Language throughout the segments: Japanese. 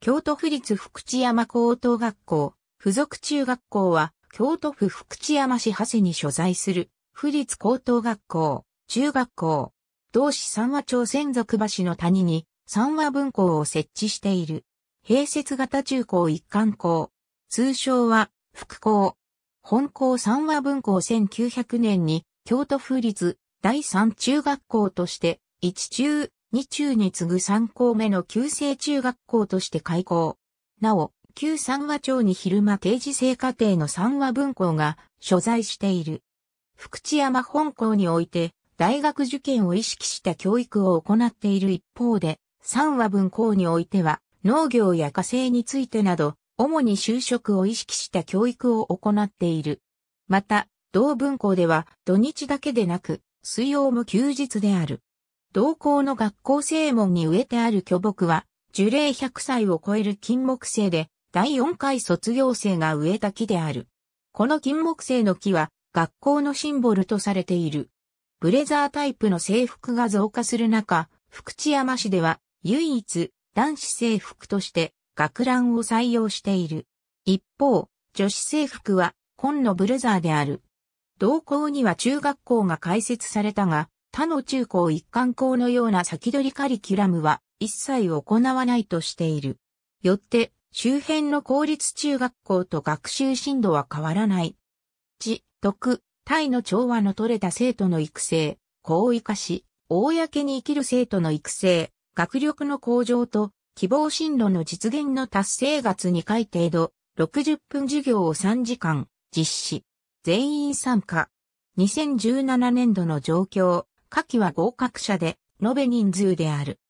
京都府立福知山高等学校、附属中学校は、京都府福知山市長谷に所在する、府立高等学校、中学校、同市三和町専属橋の谷に、三和分校を設置している。併設型中高一貫校。通称は、福校。本校三和分校1900年に、京都府立第三中学校として、一中、日中に次ぐ3校目の旧制中学校として開校。なお、旧三和町に昼間定時制課程の三和分校が所在している。福知山本校において、大学受験を意識した教育を行っている一方で、三和分校においては、農業や火星についてなど、主に就職を意識した教育を行っている。また、同文校では土日だけでなく、水曜も休日である。同校の学校正門に植えてある巨木は、樹齢100歳を超える金木製で、第4回卒業生が植えた木である。この金木製の木は、学校のシンボルとされている。ブレザータイプの制服が増加する中、福知山市では、唯一、男子制服として、学ランを採用している。一方、女子制服は、紺のブレザーである。同校には中学校が開設されたが、他の中高一貫校のような先取りカリキュラムは一切行わないとしている。よって、周辺の公立中学校と学習進度は変わらない。知、徳、体の調和の取れた生徒の育成、子を生かし、公に生きる生徒の育成、学力の向上と、希望進路の実現の達成月2回程度、60分授業を3時間、実施。全員参加。2017年度の状況、下記は合格者で、延べ人数である。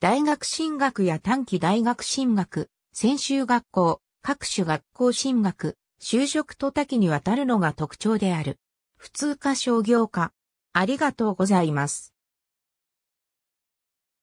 大学進学や短期大学進学、専修学校、各種学校進学、就職と多岐にわたるのが特徴である。普通科商業科。ありがとうございます。